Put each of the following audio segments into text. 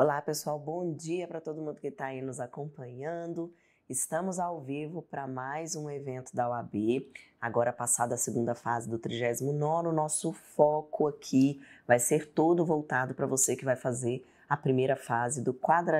Olá, pessoal, bom dia para todo mundo que está aí nos acompanhando. Estamos ao vivo para mais um evento da UAB. Agora, passada a segunda fase do 39, nosso foco aqui vai ser todo voltado para você que vai fazer a primeira fase do 40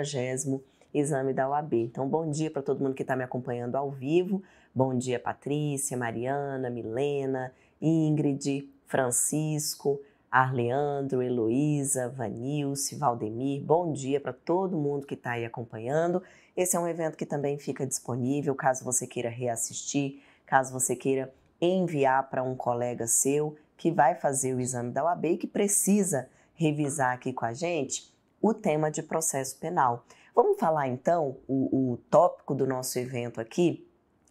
exame da UAB. Então, bom dia para todo mundo que está me acompanhando ao vivo. Bom dia, Patrícia, Mariana, Milena, Ingrid, Francisco, Arleandro, Heloísa, Vanilce, Valdemir, bom dia para todo mundo que está aí acompanhando. Esse é um evento que também fica disponível caso você queira reassistir, caso você queira enviar para um colega seu que vai fazer o exame da UAB e que precisa revisar aqui com a gente o tema de processo penal. Vamos falar então, o, o tópico do nosso evento aqui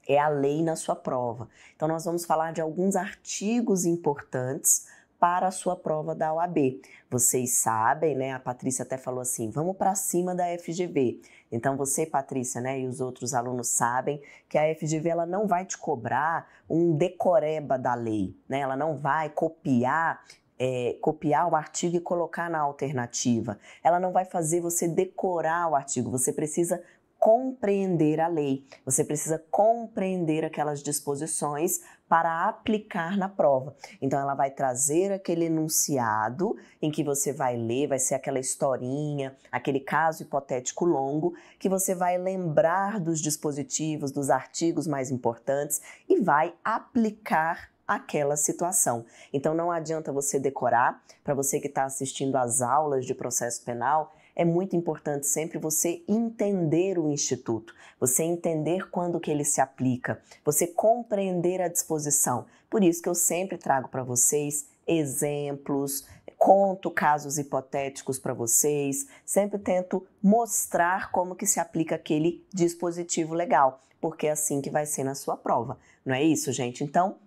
é a lei na sua prova. Então, nós vamos falar de alguns artigos importantes para a sua prova da OAB. Vocês sabem, né? A Patrícia até falou assim: vamos para cima da FGV. Então você, Patrícia, né, e os outros alunos sabem que a FGV ela não vai te cobrar um decoreba da lei, né? Ela não vai copiar é, copiar o artigo e colocar na alternativa. Ela não vai fazer você decorar o artigo. Você precisa compreender a lei, você precisa compreender aquelas disposições para aplicar na prova. Então, ela vai trazer aquele enunciado em que você vai ler, vai ser aquela historinha, aquele caso hipotético longo, que você vai lembrar dos dispositivos, dos artigos mais importantes e vai aplicar aquela situação. Então, não adianta você decorar, para você que está assistindo às aulas de processo penal é muito importante sempre você entender o instituto, você entender quando que ele se aplica, você compreender a disposição. Por isso que eu sempre trago para vocês exemplos, conto casos hipotéticos para vocês, sempre tento mostrar como que se aplica aquele dispositivo legal, porque é assim que vai ser na sua prova. Não é isso, gente? Então,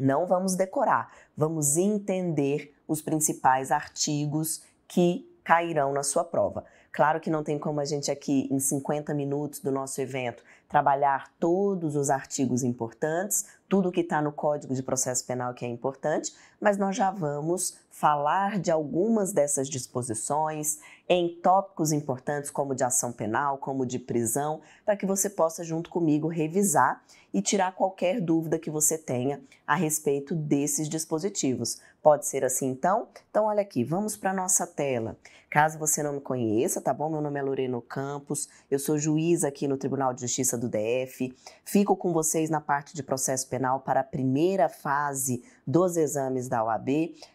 não vamos decorar, vamos entender os principais artigos que cairão na sua prova. Claro que não tem como a gente aqui, em 50 minutos do nosso evento, trabalhar todos os artigos importantes, tudo que está no Código de Processo Penal que é importante, mas nós já vamos falar de algumas dessas disposições em tópicos importantes, como de ação penal, como de prisão, para que você possa, junto comigo, revisar e tirar qualquer dúvida que você tenha a respeito desses dispositivos. Pode ser assim então? Então olha aqui, vamos para nossa tela. Caso você não me conheça, tá bom? Meu nome é Loreno Campos, eu sou juiz aqui no Tribunal de Justiça do DF. Fico com vocês na parte de processo penal para a primeira fase dos exames da OAB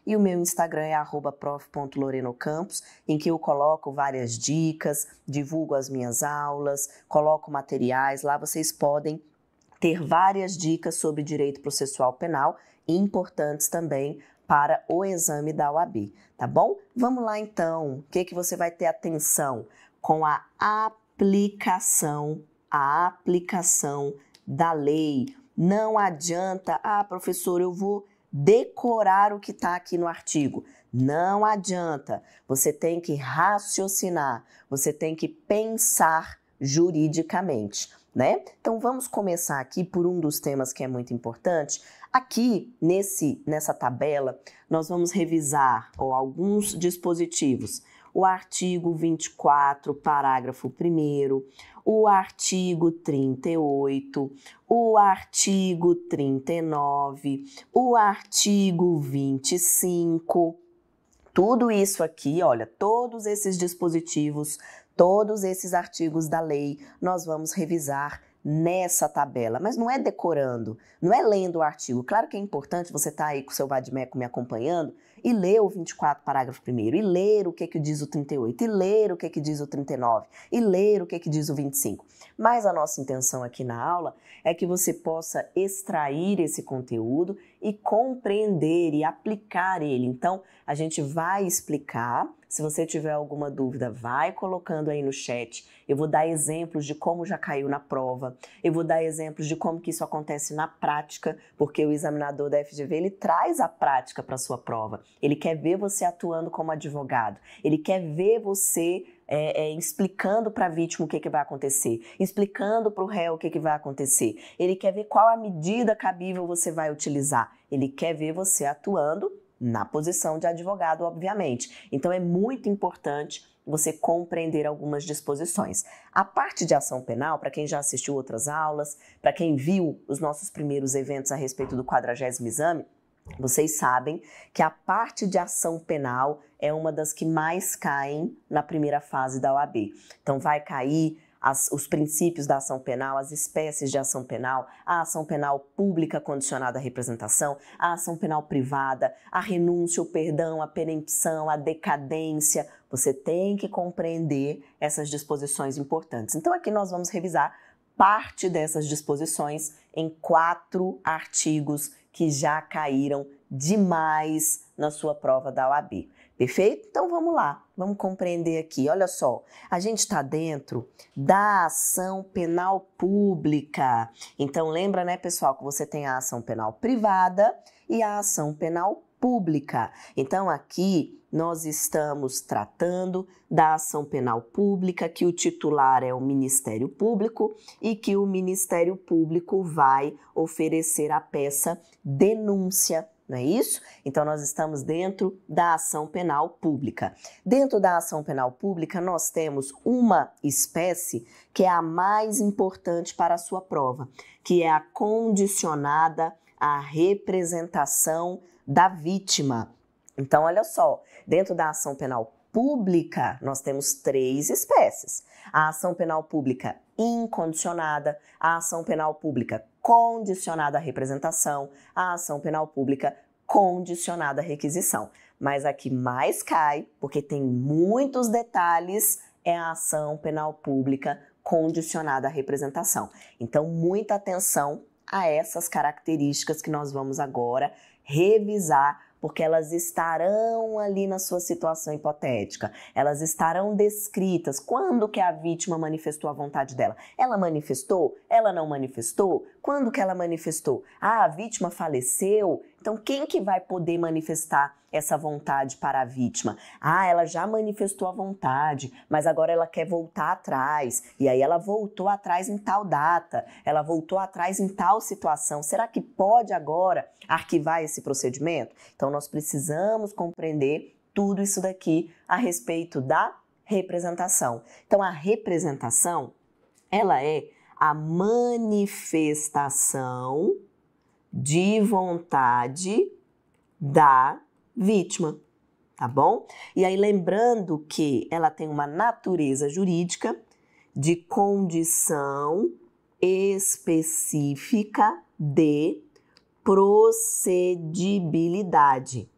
e o meu Instagram é prof.lorenocampos, em que eu coloco várias dicas, divulgo as minhas aulas, coloco materiais, lá vocês podem ter várias dicas sobre direito processual penal importantes também para o exame da UAB, tá bom? Vamos lá então. O que, que você vai ter atenção com a aplicação, a aplicação da lei. Não adianta, ah, professor, eu vou decorar o que está aqui no artigo. Não adianta. Você tem que raciocinar, você tem que pensar juridicamente, né? Então vamos começar aqui por um dos temas que é muito importante, Aqui nesse nessa tabela nós vamos revisar ó, alguns dispositivos. O artigo 24, parágrafo 1 o artigo 38, o artigo 39, o artigo 25. Tudo isso aqui, olha, todos esses dispositivos, todos esses artigos da lei, nós vamos revisar nessa tabela, mas não é decorando, não é lendo o artigo. Claro que é importante você estar tá aí com o seu Vadmeco me acompanhando e ler o 24 parágrafo primeiro, e ler o que que diz o 38, e ler o que que diz o 39, e ler o que que diz o 25. Mas a nossa intenção aqui na aula é que você possa extrair esse conteúdo e compreender e aplicar ele. Então, a gente vai explicar. Se você tiver alguma dúvida, vai colocando aí no chat. Eu vou dar exemplos de como já caiu na prova. Eu vou dar exemplos de como que isso acontece na prática, porque o examinador da FGV, ele traz a prática para sua prova. Ele quer ver você atuando como advogado. Ele quer ver você é, é, explicando para a vítima o que, que vai acontecer, explicando para o réu o que, que vai acontecer. Ele quer ver qual a medida cabível você vai utilizar. Ele quer ver você atuando na posição de advogado, obviamente. Então é muito importante você compreender algumas disposições. A parte de ação penal, para quem já assistiu outras aulas, para quem viu os nossos primeiros eventos a respeito do quadragésimo exame, vocês sabem que a parte de ação penal é uma das que mais caem na primeira fase da OAB. Então, vai cair as, os princípios da ação penal, as espécies de ação penal, a ação penal pública condicionada à representação, a ação penal privada, a renúncia, o perdão, a perempção, a decadência. Você tem que compreender essas disposições importantes. Então, aqui nós vamos revisar parte dessas disposições em quatro artigos que já caíram demais na sua prova da OAB. Perfeito? Então vamos lá, vamos compreender aqui. Olha só, a gente está dentro da ação penal pública. Então lembra, né, pessoal, que você tem a ação penal privada e a ação penal pública. Então aqui nós estamos tratando da ação penal pública, que o titular é o Ministério Público e que o Ministério Público vai oferecer a peça denúncia. Não é isso? Então, nós estamos dentro da ação penal pública. Dentro da ação penal pública, nós temos uma espécie que é a mais importante para a sua prova, que é a condicionada à representação da vítima então, olha só, dentro da ação penal pública, nós temos três espécies: a ação penal pública incondicionada, a ação penal pública condicionada à representação, a ação penal pública condicionada à requisição. Mas a que mais cai, porque tem muitos detalhes, é a ação penal pública condicionada à representação. Então, muita atenção a essas características que nós vamos agora revisar porque elas estarão ali na sua situação hipotética, elas estarão descritas. Quando que a vítima manifestou a vontade dela? Ela manifestou? Ela não manifestou? Quando que ela manifestou? Ah, a vítima faleceu? Então, quem que vai poder manifestar essa vontade para a vítima? Ah, ela já manifestou a vontade, mas agora ela quer voltar atrás. E aí ela voltou atrás em tal data, ela voltou atrás em tal situação. Será que pode agora arquivar esse procedimento? Então, nós precisamos compreender tudo isso daqui a respeito da representação. Então, a representação, ela é a manifestação de vontade da vítima, tá bom? E aí lembrando que ela tem uma natureza jurídica de condição específica de procedibilidade.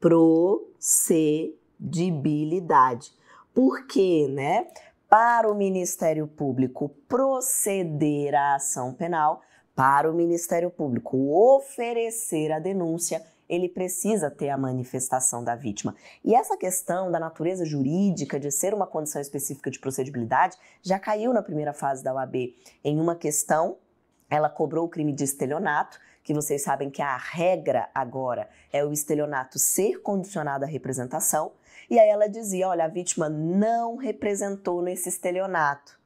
Procedibilidade. Por quê, né? Para o Ministério Público proceder à ação penal, para o Ministério Público oferecer a denúncia, ele precisa ter a manifestação da vítima. E essa questão da natureza jurídica de ser uma condição específica de procedibilidade já caiu na primeira fase da OAB em uma questão. Ela cobrou o crime de estelionato, que vocês sabem que a regra agora é o estelionato ser condicionado à representação. E aí ela dizia: olha, a vítima não representou nesse estelionato.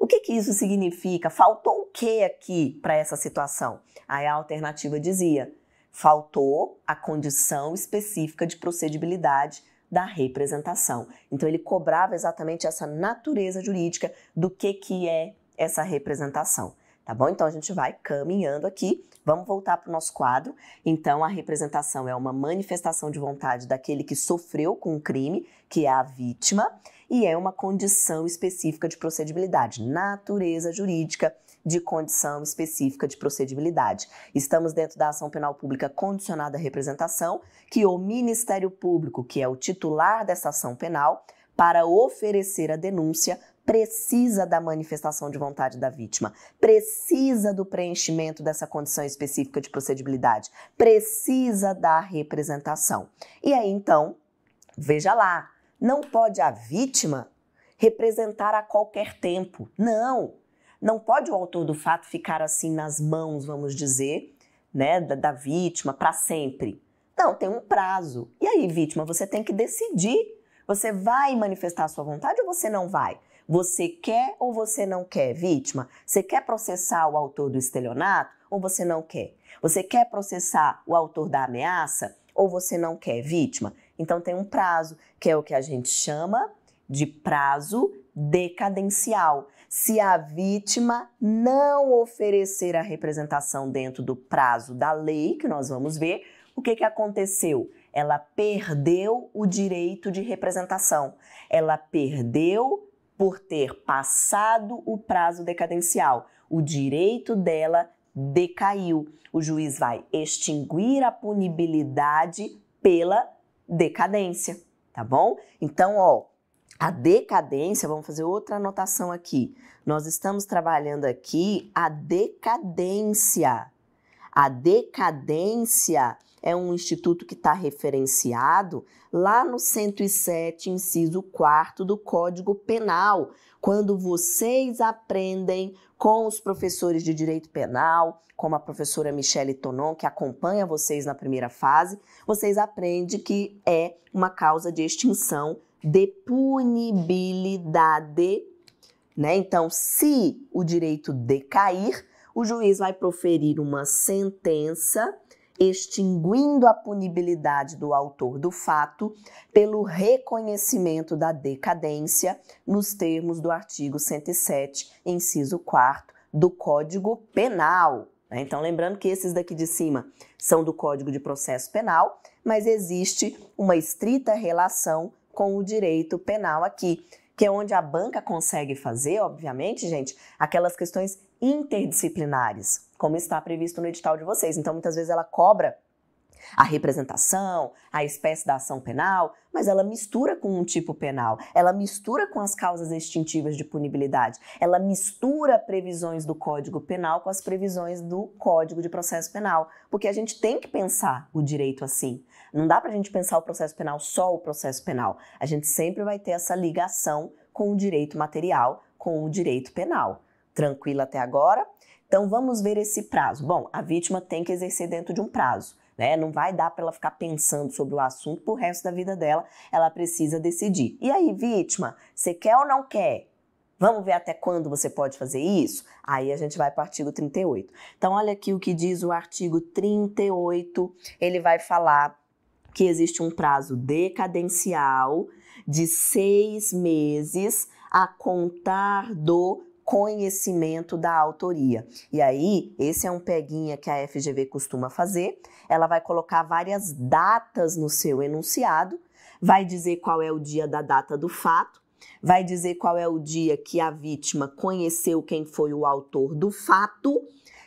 O que, que isso significa? Faltou o que aqui para essa situação? Aí a alternativa dizia: faltou a condição específica de procedibilidade da representação. Então ele cobrava exatamente essa natureza jurídica do que que é essa representação, tá bom? Então a gente vai caminhando aqui. Vamos voltar para o nosso quadro. Então a representação é uma manifestação de vontade daquele que sofreu com o crime, que é a vítima e é uma condição específica de procedibilidade, natureza jurídica de condição específica de procedibilidade. Estamos dentro da ação penal pública condicionada à representação, que o Ministério Público, que é o titular dessa ação penal, para oferecer a denúncia, precisa da manifestação de vontade da vítima, precisa do preenchimento dessa condição específica de procedibilidade, precisa da representação. E aí então, veja lá, não pode a vítima representar a qualquer tempo. Não. Não pode o autor do fato ficar assim nas mãos, vamos dizer, né, da, da vítima para sempre. Não, tem um prazo. E aí, vítima, você tem que decidir. Você vai manifestar a sua vontade ou você não vai? Você quer ou você não quer, vítima? Você quer processar o autor do estelionato ou você não quer? Você quer processar o autor da ameaça ou você não quer, vítima? Então tem um prazo, que é o que a gente chama de prazo decadencial. Se a vítima não oferecer a representação dentro do prazo da lei, que nós vamos ver, o que, que aconteceu? Ela perdeu o direito de representação. Ela perdeu por ter passado o prazo decadencial. O direito dela decaiu. O juiz vai extinguir a punibilidade pela decadência, tá bom? Então, ó, a decadência, vamos fazer outra anotação aqui. Nós estamos trabalhando aqui a decadência. A decadência é um instituto que está referenciado lá no 107, inciso 4 do Código Penal, quando vocês aprendem com os professores de direito penal, como a professora Michele Tonon, que acompanha vocês na primeira fase, vocês aprendem que é uma causa de extinção de punibilidade. Né? Então, se o direito decair, o juiz vai proferir uma sentença extinguindo a punibilidade do autor do fato pelo reconhecimento da decadência nos termos do artigo 107, inciso 4 do Código Penal. Né? Então, lembrando que esses daqui de cima são do Código de Processo Penal, mas existe uma estrita relação com o direito penal aqui que é onde a banca consegue fazer, obviamente, gente, aquelas questões interdisciplinares, como está previsto no edital de vocês. Então, muitas vezes ela cobra a representação, a espécie da ação penal, mas ela mistura com um tipo penal, ela mistura com as causas extintivas de punibilidade, ela mistura previsões do Código Penal com as previsões do Código de Processo Penal, porque a gente tem que pensar o direito assim. Não dá para a gente pensar o processo penal só o processo penal. A gente sempre vai ter essa ligação com o direito material, com o direito penal. Tranquilo até agora? Então vamos ver esse prazo. Bom, a vítima tem que exercer dentro de um prazo. Né? Não vai dar para ela ficar pensando sobre o assunto o resto da vida dela. Ela precisa decidir. E aí, vítima, você quer ou não quer? Vamos ver até quando você pode fazer isso? Aí a gente vai para o artigo 38. Então, olha aqui o que diz o artigo 38. Ele vai falar que existe um prazo decadencial de seis meses a contar do conhecimento da autoria. E aí, esse é um peguinha que a FGV costuma fazer. Ela vai colocar várias datas no seu enunciado, vai dizer qual é o dia da data do fato, vai dizer qual é o dia que a vítima conheceu quem foi o autor do fato.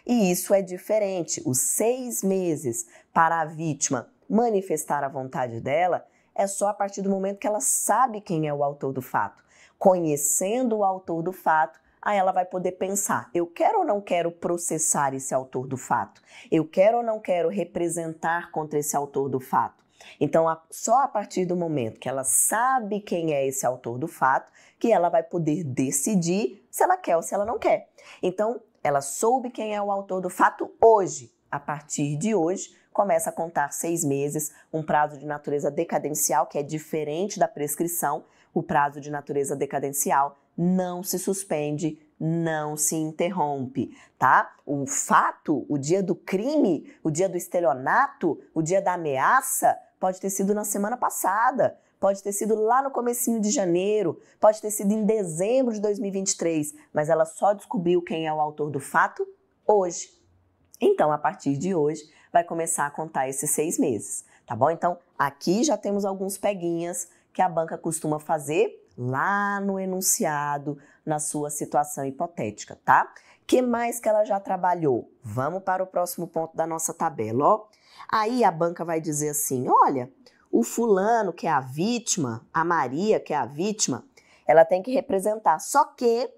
E isso é diferente. Os seis meses para a vítima manifestar a vontade dela é só a partir do momento que ela sabe quem é o autor do fato. Conhecendo o autor do fato, aí ela vai poder pensar: eu quero ou não quero processar esse autor do fato? Eu quero ou não quero representar contra esse autor do fato? Então, só a partir do momento que ela sabe quem é esse autor do fato, que ela vai poder decidir se ela quer ou se ela não quer. Então, ela soube quem é o autor do fato hoje. A partir de hoje, começa a contar seis meses, um prazo de natureza decadencial, que é diferente da prescrição. O prazo de natureza decadencial não se suspende, não se interrompe, tá? O fato, o dia do crime, o dia do estelionato, o dia da ameaça, pode ter sido na semana passada, pode ter sido lá no comecinho de janeiro, pode ter sido em dezembro de 2023, mas ela só descobriu quem é o autor do fato hoje. Então, a partir de hoje, vai começar a contar esses seis meses, tá bom? Então, aqui já temos alguns peguinhas que a banca costuma fazer lá no enunciado, na sua situação hipotética, tá? Que mais que ela já trabalhou? Vamos para o próximo ponto da nossa tabela, ó. Aí a banca vai dizer assim: "Olha, o fulano que é a vítima, a Maria que é a vítima, ela tem que representar. Só que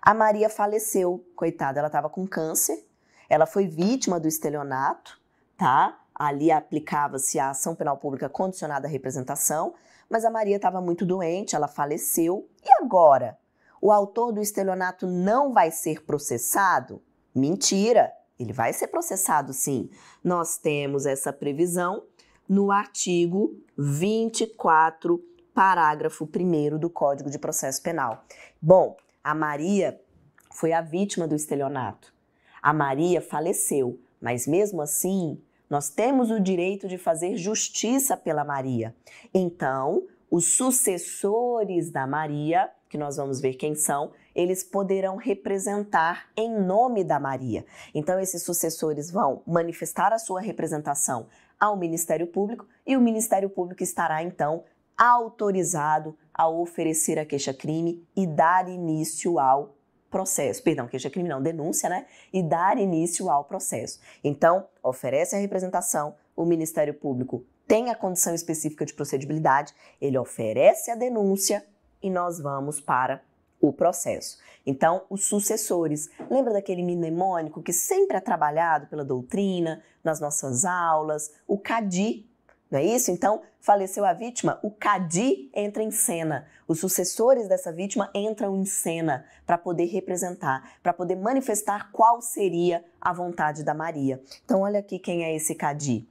a Maria faleceu, coitada, ela estava com câncer ela foi vítima do estelionato, tá? Ali aplicava-se a ação penal pública condicionada à representação, mas a Maria estava muito doente, ela faleceu. E agora? O autor do estelionato não vai ser processado? Mentira! Ele vai ser processado sim. Nós temos essa previsão no artigo 24, parágrafo 1 do Código de Processo Penal. Bom, a Maria foi a vítima do estelionato. A Maria faleceu, mas mesmo assim, nós temos o direito de fazer justiça pela Maria. Então, os sucessores da Maria, que nós vamos ver quem são, eles poderão representar em nome da Maria. Então, esses sucessores vão manifestar a sua representação ao Ministério Público e o Ministério Público estará então autorizado a oferecer a queixa-crime e dar início ao processo, perdão, queixa é criminal, denúncia, né? E dar início ao processo. Então, oferece a representação, o Ministério Público tem a condição específica de procedibilidade, ele oferece a denúncia e nós vamos para o processo. Então, os sucessores. Lembra daquele mnemônico que sempre é trabalhado pela doutrina, nas nossas aulas? O CADI não é isso? Então, faleceu a vítima, o CADI entra em cena. Os sucessores dessa vítima entram em cena para poder representar, para poder manifestar qual seria a vontade da Maria. Então, olha aqui quem é esse CADI.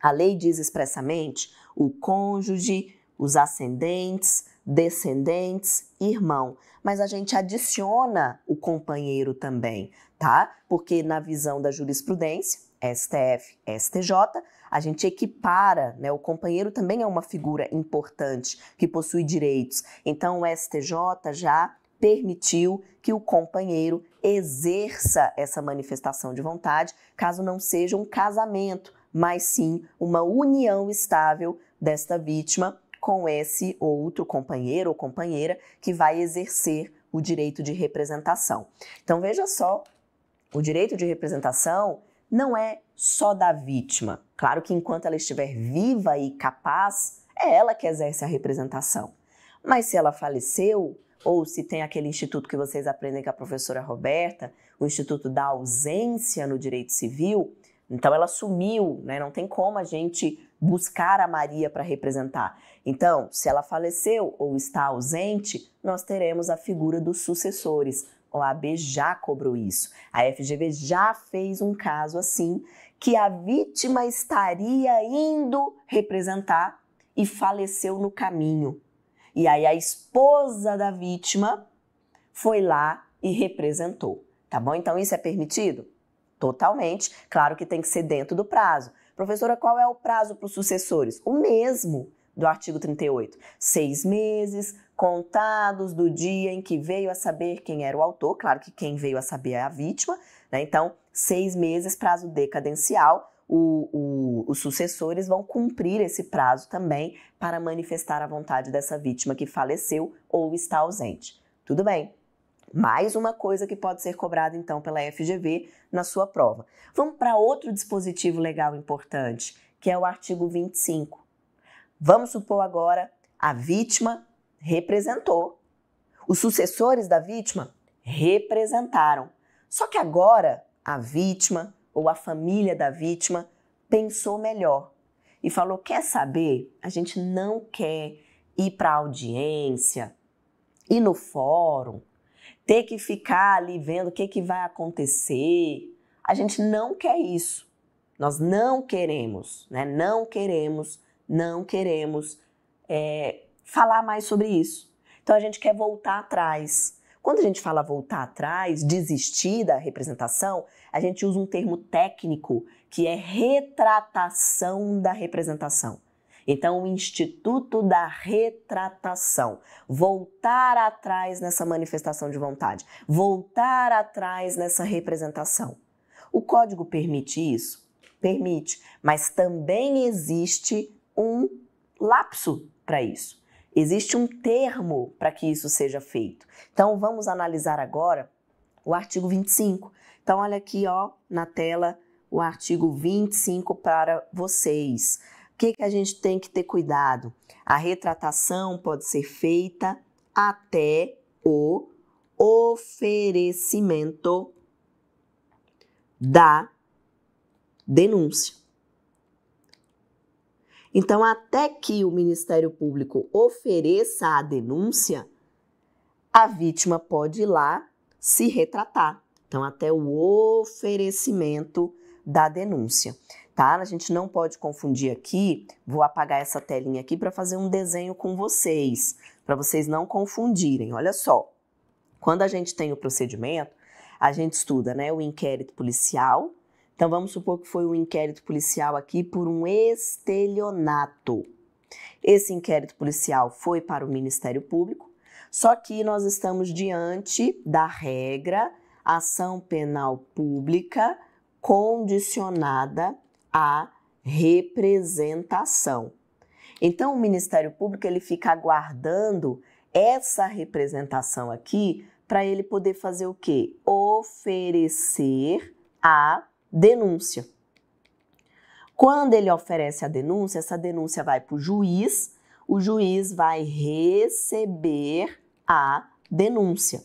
A lei diz expressamente o cônjuge, os ascendentes, descendentes, irmão. Mas a gente adiciona o companheiro também, tá? Porque na visão da jurisprudência, STF, STJ, a gente equipara, né? O companheiro também é uma figura importante que possui direitos. Então o STJ já permitiu que o companheiro exerça essa manifestação de vontade, caso não seja um casamento, mas sim uma união estável desta vítima com esse outro companheiro ou companheira que vai exercer o direito de representação. Então veja só, o direito de representação não é só da vítima. Claro que enquanto ela estiver viva e capaz, é ela que exerce a representação. Mas se ela faleceu, ou se tem aquele instituto que vocês aprendem com a professora Roberta, o Instituto da Ausência no Direito Civil, então ela sumiu, né? não tem como a gente buscar a Maria para representar. Então, se ela faleceu ou está ausente, nós teremos a figura dos sucessores, OAB já cobrou isso. A FGV já fez um caso assim que a vítima estaria indo representar e faleceu no caminho. E aí a esposa da vítima foi lá e representou, tá bom? Então isso é permitido? Totalmente. Claro que tem que ser dentro do prazo. Professora, qual é o prazo para os sucessores? O mesmo do artigo 38. Seis meses, contados do dia em que veio a saber quem era o autor, claro que quem veio a saber é a vítima, né? então seis meses, prazo decadencial, o, o, os sucessores vão cumprir esse prazo também para manifestar a vontade dessa vítima que faleceu ou está ausente. Tudo bem. Mais uma coisa que pode ser cobrada então pela FGV na sua prova. Vamos para outro dispositivo legal importante, que é o artigo 25. Vamos supor agora a vítima representou. Os sucessores da vítima representaram. Só que agora a vítima ou a família da vítima pensou melhor e falou: quer saber? A gente não quer ir para audiência, ir no fórum, ter que ficar ali vendo o que, que vai acontecer. A gente não quer isso. Nós não queremos, né? Não queremos, não queremos é, falar mais sobre isso. Então a gente quer voltar atrás. Quando a gente fala voltar atrás, desistir da representação, a gente usa um termo técnico que é retratação da representação. Então, o Instituto da Retratação. Voltar atrás nessa manifestação de vontade, voltar atrás nessa representação. O código permite isso? Permite, mas também existe um lapso para isso. Existe um termo para que isso seja feito. Então vamos analisar agora o artigo 25. Então olha aqui, ó, na tela o artigo 25 para vocês. O que, que a gente tem que ter cuidado? A retratação pode ser feita até o oferecimento da denúncia. Então, até que o Ministério Público ofereça a denúncia, a vítima pode ir lá se retratar. Então, até o oferecimento da denúncia, tá? A gente não pode confundir aqui. Vou apagar essa telinha aqui para fazer um desenho com vocês, para vocês não confundirem. Olha só. Quando a gente tem o procedimento, a gente estuda, né, o inquérito policial, então vamos supor que foi um inquérito policial aqui por um estelionato. Esse inquérito policial foi para o Ministério Público, só que nós estamos diante da regra ação penal pública condicionada à representação. Então o Ministério Público ele fica aguardando essa representação aqui para ele poder fazer o quê? Oferecer a denúncia. Quando ele oferece a denúncia, essa denúncia vai para o juiz, o juiz vai receber a denúncia.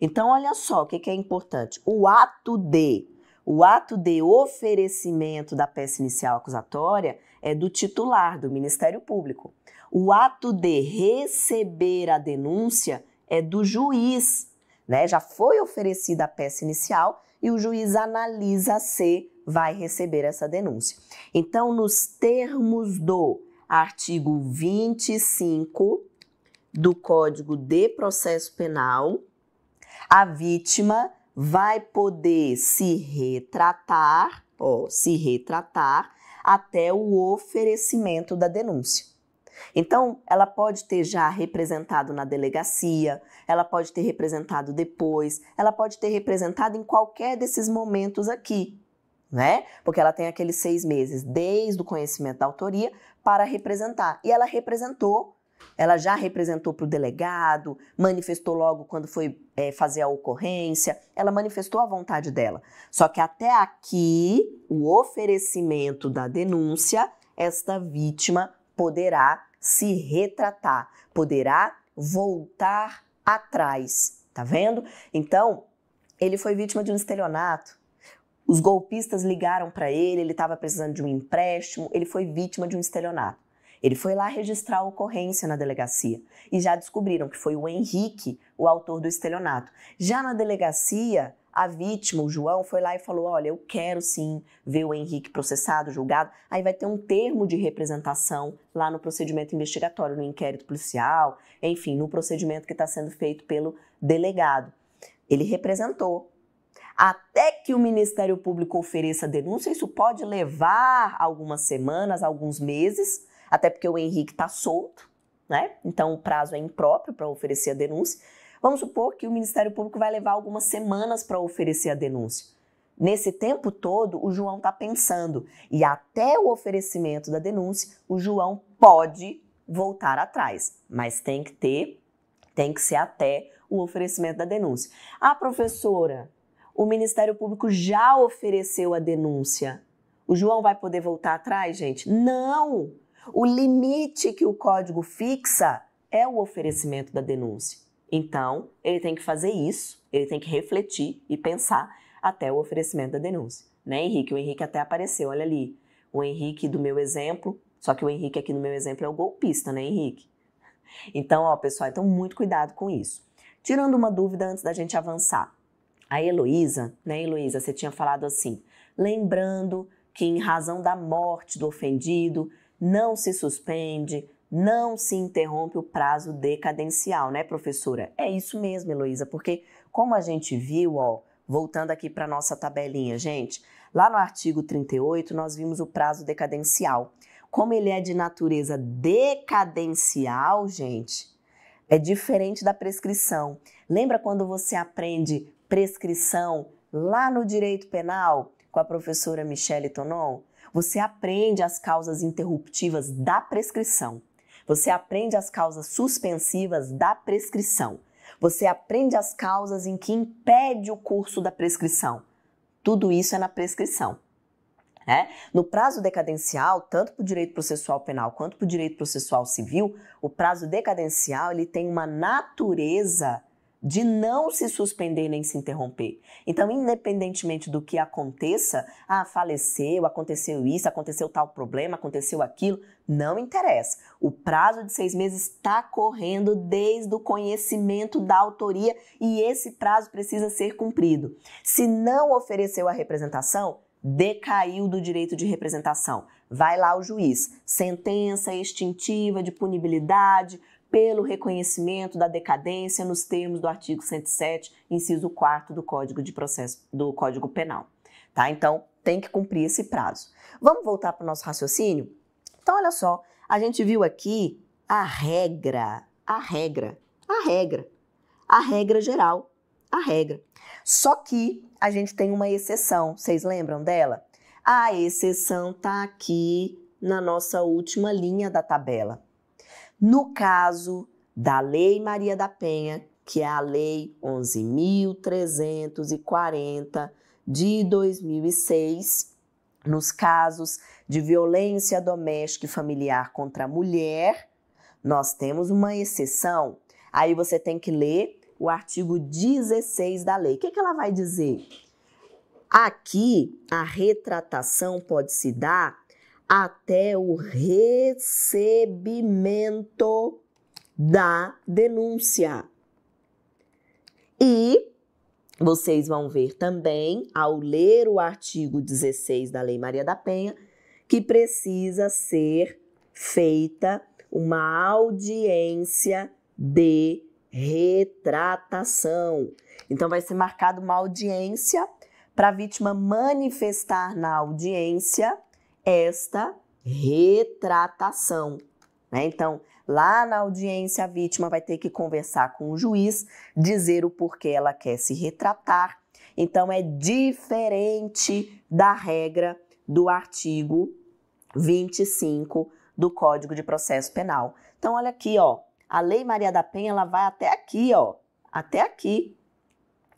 Então, olha só o que, que é importante: o ato de o ato de oferecimento da peça inicial acusatória é do titular do Ministério Público. O ato de receber a denúncia é do juiz, né? Já foi oferecida a peça inicial e o juiz analisa se vai receber essa denúncia. Então, nos termos do artigo 25 do Código de Processo Penal, a vítima vai poder se retratar, ó, se retratar até o oferecimento da denúncia. Então, ela pode ter já representado na delegacia, ela pode ter representado depois, ela pode ter representado em qualquer desses momentos aqui, né? Porque ela tem aqueles seis meses desde o conhecimento da autoria para representar. E ela representou, ela já representou para o delegado, manifestou logo quando foi é, fazer a ocorrência, ela manifestou a vontade dela. Só que até aqui, o oferecimento da denúncia, esta vítima poderá se retratar, poderá voltar atrás, tá vendo? Então, ele foi vítima de um estelionato. Os golpistas ligaram para ele, ele estava precisando de um empréstimo, ele foi vítima de um estelionato. Ele foi lá registrar a ocorrência na delegacia e já descobriram que foi o Henrique o autor do estelionato. Já na delegacia, a vítima, o João, foi lá e falou: Olha, eu quero sim ver o Henrique processado, julgado. Aí vai ter um termo de representação lá no procedimento investigatório, no inquérito policial, enfim, no procedimento que está sendo feito pelo delegado. Ele representou. Até que o Ministério Público ofereça denúncia, isso pode levar algumas semanas, alguns meses, até porque o Henrique está solto, né? Então o prazo é impróprio para oferecer a denúncia Vamos supor que o Ministério Público vai levar algumas semanas para oferecer a denúncia. Nesse tempo todo, o João está pensando e até o oferecimento da denúncia, o João pode voltar atrás, mas tem que ter, tem que ser até o oferecimento da denúncia. Ah, professora, o Ministério Público já ofereceu a denúncia. O João vai poder voltar atrás, gente? Não! O limite que o código fixa é o oferecimento da denúncia. Então, ele tem que fazer isso, ele tem que refletir e pensar até o oferecimento da denúncia. Né, Henrique? O Henrique até apareceu, olha ali. O Henrique do meu exemplo, só que o Henrique aqui no meu exemplo é o golpista, né, Henrique? Então, ó, pessoal, então muito cuidado com isso. Tirando uma dúvida antes da gente avançar. A Heloísa, né, Heloísa, você tinha falado assim, lembrando que em razão da morte do ofendido, não se suspende não se interrompe o prazo decadencial, né, professora? É isso mesmo, Heloísa, porque como a gente viu, ó, voltando aqui para nossa tabelinha, gente, lá no artigo 38 nós vimos o prazo decadencial. Como ele é de natureza decadencial, gente, é diferente da prescrição. Lembra quando você aprende prescrição lá no direito penal com a professora Michele Tonon? Você aprende as causas interruptivas da prescrição. Você aprende as causas suspensivas da prescrição. Você aprende as causas em que impede o curso da prescrição. Tudo isso é na prescrição. Né? No prazo decadencial, tanto para o direito processual penal quanto para o direito processual civil, o prazo decadencial ele tem uma natureza de não se suspender nem se interromper. Então, independentemente do que aconteça, ah, faleceu, aconteceu isso, aconteceu tal problema, aconteceu aquilo, não interessa. O prazo de seis meses está correndo desde o conhecimento da autoria e esse prazo precisa ser cumprido. Se não ofereceu a representação, decaiu do direito de representação. Vai lá o juiz. Sentença extintiva de punibilidade, pelo reconhecimento da decadência nos termos do artigo 107, inciso 4 do Código de Processo do Código Penal. Tá? Então, tem que cumprir esse prazo. Vamos voltar para o nosso raciocínio? Então, olha só, a gente viu aqui a regra, a regra, a regra, a regra geral, a regra. Só que a gente tem uma exceção, vocês lembram dela? A exceção está aqui na nossa última linha da tabela. No caso da Lei Maria da Penha, que é a Lei 11.340 de 2006, nos casos de violência doméstica e familiar contra a mulher, nós temos uma exceção. Aí você tem que ler o artigo 16 da lei. O que, que ela vai dizer? Aqui, a retratação pode se dar até o recebimento da denúncia. E vocês vão ver também, ao ler o artigo 16 da Lei Maria da Penha, que precisa ser feita uma audiência de retratação. Então, vai ser marcada uma audiência para a vítima manifestar na audiência esta retratação. Né? Então, lá na audiência, a vítima vai ter que conversar com o juiz, dizer o porquê ela quer se retratar. Então, é diferente da regra do artigo 25 do Código de Processo Penal. Então, olha aqui, ó. A Lei Maria da Penha, ela vai até aqui, ó. Até aqui.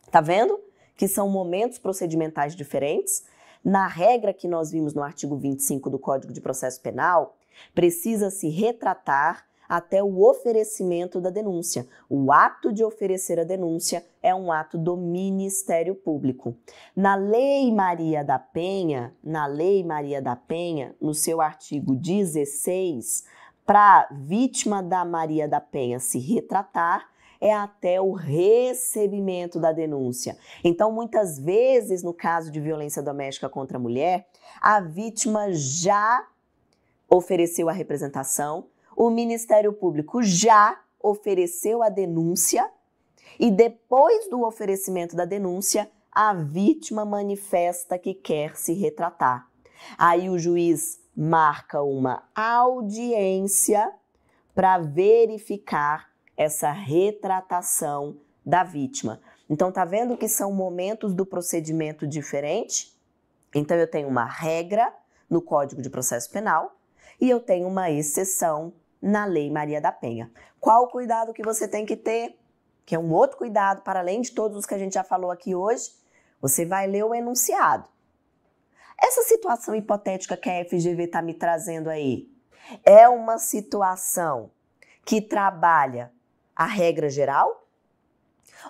Tá vendo? Que são momentos procedimentais diferentes, na regra que nós vimos no artigo 25 do Código de Processo Penal, precisa se retratar até o oferecimento da denúncia. O ato de oferecer a denúncia é um ato do Ministério Público. Na Lei Maria da Penha, na Lei Maria da Penha, no seu artigo 16, para vítima da Maria da Penha se retratar, é até o recebimento da denúncia. Então, muitas vezes, no caso de violência doméstica contra a mulher, a vítima já ofereceu a representação, o Ministério Público já ofereceu a denúncia e depois do oferecimento da denúncia, a vítima manifesta que quer se retratar. Aí o juiz marca uma audiência para verificar essa retratação da vítima. Então, tá vendo que são momentos do procedimento diferente? Então, eu tenho uma regra no Código de Processo Penal e eu tenho uma exceção na Lei Maria da Penha. Qual o cuidado que você tem que ter? Que é um outro cuidado, para além de todos os que a gente já falou aqui hoje, você vai ler o enunciado. Essa situação hipotética que a FGV está me trazendo aí é uma situação que trabalha a regra geral?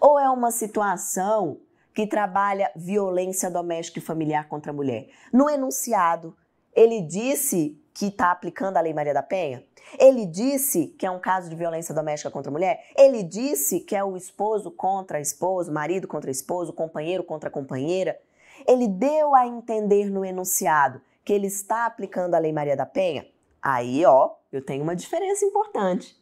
Ou é uma situação que trabalha violência doméstica e familiar contra a mulher? No enunciado, ele disse que está aplicando a Lei Maria da Penha? Ele disse que é um caso de violência doméstica contra a mulher? Ele disse que é o esposo contra esposo, marido contra esposo, companheiro contra companheira? Ele deu a entender no enunciado que ele está aplicando a Lei Maria da Penha? Aí, ó, eu tenho uma diferença importante.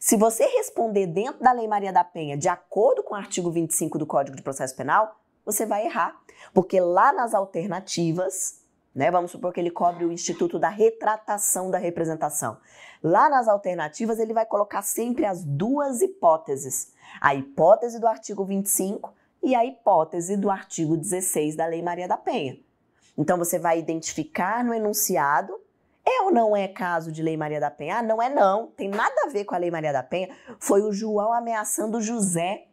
Se você responder dentro da Lei Maria da Penha, de acordo com o artigo 25 do Código de Processo Penal, você vai errar. Porque lá nas alternativas, né, vamos supor que ele cobre o instituto da retratação da representação. Lá nas alternativas, ele vai colocar sempre as duas hipóteses: a hipótese do artigo 25 e a hipótese do artigo 16 da Lei Maria da Penha. Então, você vai identificar no enunciado é ou não é caso de Lei Maria da Penha? Ah, não é não, tem nada a ver com a Lei Maria da Penha. Foi o João ameaçando o José.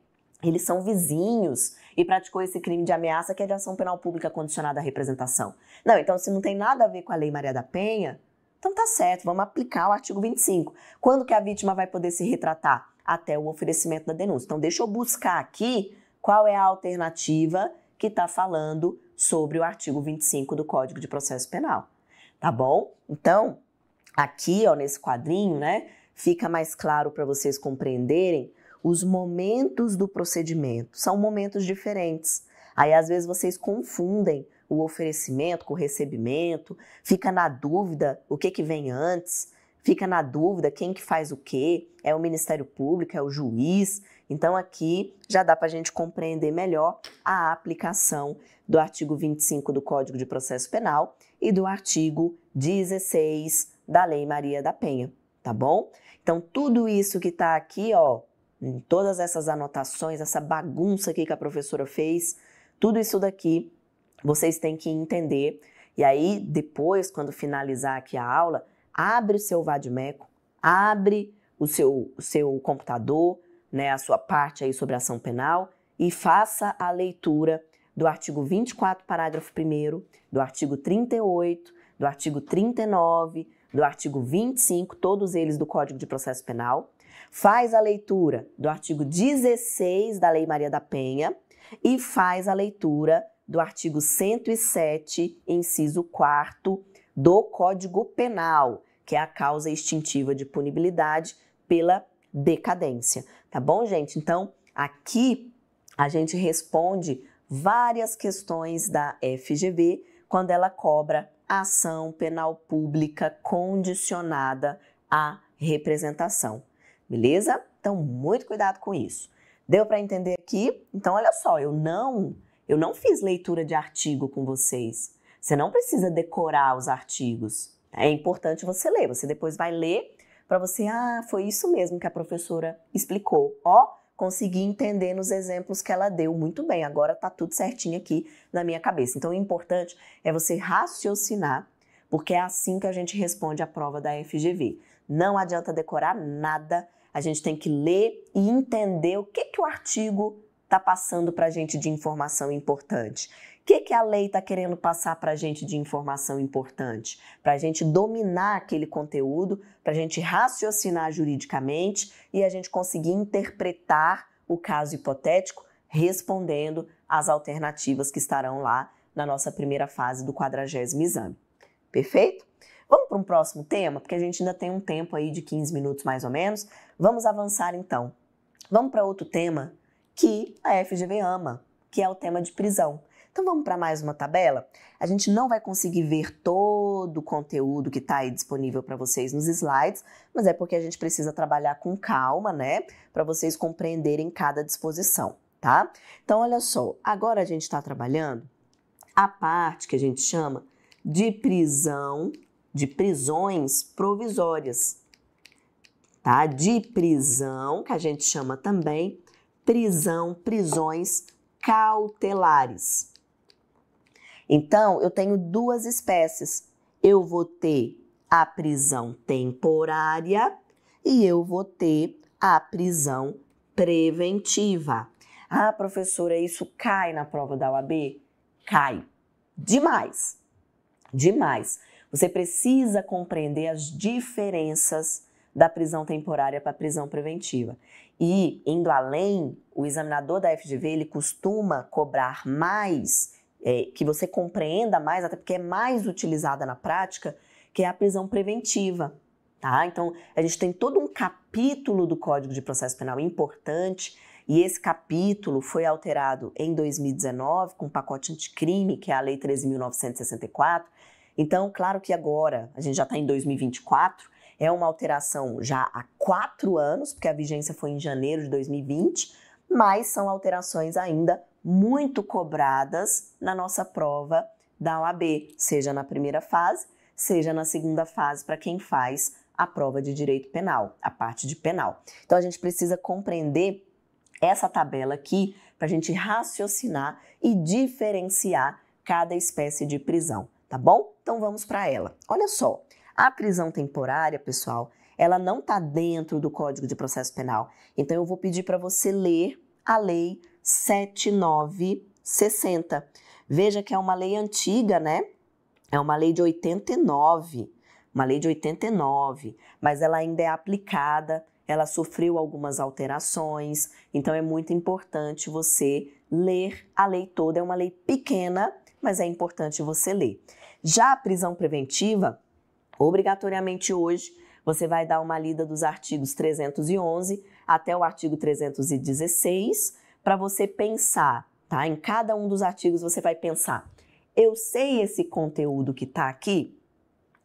Eles são vizinhos e praticou esse crime de ameaça que é de ação penal pública condicionada à representação. Não, então se não tem nada a ver com a Lei Maria da Penha, então tá certo, vamos aplicar o artigo 25. Quando que a vítima vai poder se retratar? Até o oferecimento da denúncia. Então deixa eu buscar aqui qual é a alternativa que está falando sobre o artigo 25 do Código de Processo Penal tá bom? Então, aqui, ó, nesse quadrinho, né, fica mais claro para vocês compreenderem os momentos do procedimento. São momentos diferentes. Aí, às vezes, vocês confundem o oferecimento com o recebimento, fica na dúvida o que, que vem antes, fica na dúvida quem que faz o quê, é o Ministério Público, é o juiz. Então, aqui já dá para a gente compreender melhor a aplicação do artigo 25 do Código de Processo Penal e do artigo 16 da Lei Maria da Penha, tá bom? Então, tudo isso que tá aqui, ó, em todas essas anotações, essa bagunça aqui que a professora fez, tudo isso daqui vocês têm que entender. E aí, depois, quando finalizar aqui a aula, abre o seu Vadmeco, abre o seu, o seu computador, né, a sua parte aí sobre ação penal e faça a leitura do artigo 24, parágrafo 1, do artigo 38, do artigo 39, do artigo 25, todos eles do Código de Processo Penal, faz a leitura do artigo 16 da Lei Maria da Penha e faz a leitura do artigo 107, inciso 4 do Código Penal, que é a causa extintiva de punibilidade pela decadência, tá bom, gente? Então, aqui a gente responde várias questões da FGV quando ela cobra ação penal pública condicionada à representação. Beleza? Então, muito cuidado com isso. Deu para entender aqui? Então, olha só, eu não, eu não fiz leitura de artigo com vocês. Você não precisa decorar os artigos. É importante você ler. Você depois vai ler para você, ah, foi isso mesmo que a professora explicou. Ó, consegui entender nos exemplos que ela deu muito bem. Agora está tudo certinho aqui na minha cabeça. Então, o importante é você raciocinar, porque é assim que a gente responde a prova da FGV. Não adianta decorar nada, a gente tem que ler e entender o que, que o artigo está passando para a gente de informação importante que, que a lei está querendo passar para a gente de informação importante? Para a gente dominar aquele conteúdo, para a gente raciocinar juridicamente e a gente conseguir interpretar o caso hipotético respondendo às alternativas que estarão lá na nossa primeira fase do quadragésimo exame. Perfeito? Vamos para um próximo tema, porque a gente ainda tem um tempo aí de 15 minutos mais ou menos. Vamos avançar então. Vamos para outro tema que a FGV ama, que é o tema de prisão. Então vamos para mais uma tabela? A gente não vai conseguir ver todo o conteúdo que está aí disponível para vocês nos slides, mas é porque a gente precisa trabalhar com calma, né? Para vocês compreenderem cada disposição, tá? Então olha só, agora a gente está trabalhando a parte que a gente chama de prisão, de prisões provisórias, tá? De prisão, que a gente chama também prisão, prisões cautelares. Então, eu tenho duas espécies. Eu vou ter a prisão temporária e eu vou ter a prisão preventiva. Ah, professora, isso cai na prova da UAB? Cai. Demais. Demais. Você precisa compreender as diferenças da prisão temporária para a prisão preventiva. E, indo além, o examinador da FGV ele costuma cobrar mais é, que você compreenda mais, até porque é mais utilizada na prática, que é a prisão preventiva. Tá? Então, a gente tem todo um capítulo do Código de Processo Penal importante, e esse capítulo foi alterado em 2019 com o pacote anticrime, que é a Lei 13.964. Então, claro que agora, a gente já está em 2024, é uma alteração já há quatro anos, porque a vigência foi em janeiro de 2020, mas são alterações ainda muito cobradas na nossa prova da OAB, seja na primeira fase, seja na segunda fase para quem faz a prova de direito penal, a parte de penal. Então a gente precisa compreender essa tabela aqui para a gente raciocinar e diferenciar cada espécie de prisão, tá bom? Então vamos para ela. Olha só, a prisão temporária, pessoal, ela não está dentro do Código de Processo Penal. Então eu vou pedir para você ler a Lei 7960. Veja que é uma lei antiga, né? É uma lei de 89, uma lei de 89, mas ela ainda é aplicada, ela sofreu algumas alterações, então é muito importante você ler a lei toda. É uma lei pequena, mas é importante você ler. Já a prisão preventiva, obrigatoriamente hoje, você vai dar uma lida dos artigos 311 até o artigo 316 para você pensar, tá? Em cada um dos artigos você vai pensar: eu sei esse conteúdo que está aqui?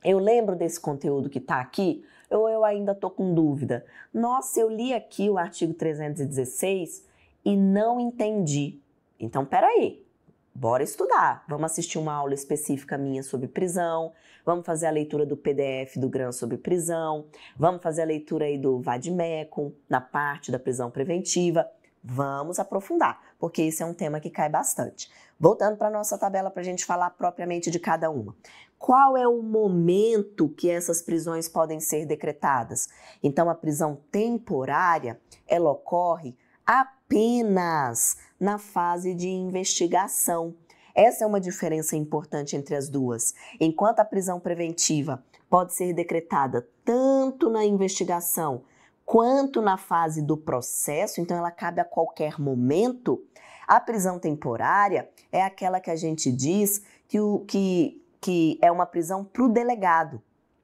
Eu lembro desse conteúdo que está aqui? Ou eu ainda estou com dúvida? Nossa, eu li aqui o artigo 316 e não entendi. Então, peraí, bora estudar. Vamos assistir uma aula específica minha sobre prisão, vamos fazer a leitura do PDF do GRAN sobre prisão, vamos fazer a leitura aí do VADMECOM na parte da prisão preventiva. Vamos aprofundar, porque esse é um tema que cai bastante. Voltando para nossa tabela para a gente falar propriamente de cada uma. Qual é o momento que essas prisões podem ser decretadas? Então, a prisão temporária, ela ocorre apenas na fase de investigação. Essa é uma diferença importante entre as duas. Enquanto a prisão preventiva pode ser decretada tanto na investigação quanto na fase do processo, então ela cabe a qualquer momento, a prisão temporária é aquela que a gente diz que, o, que, que é uma prisão para o delegado.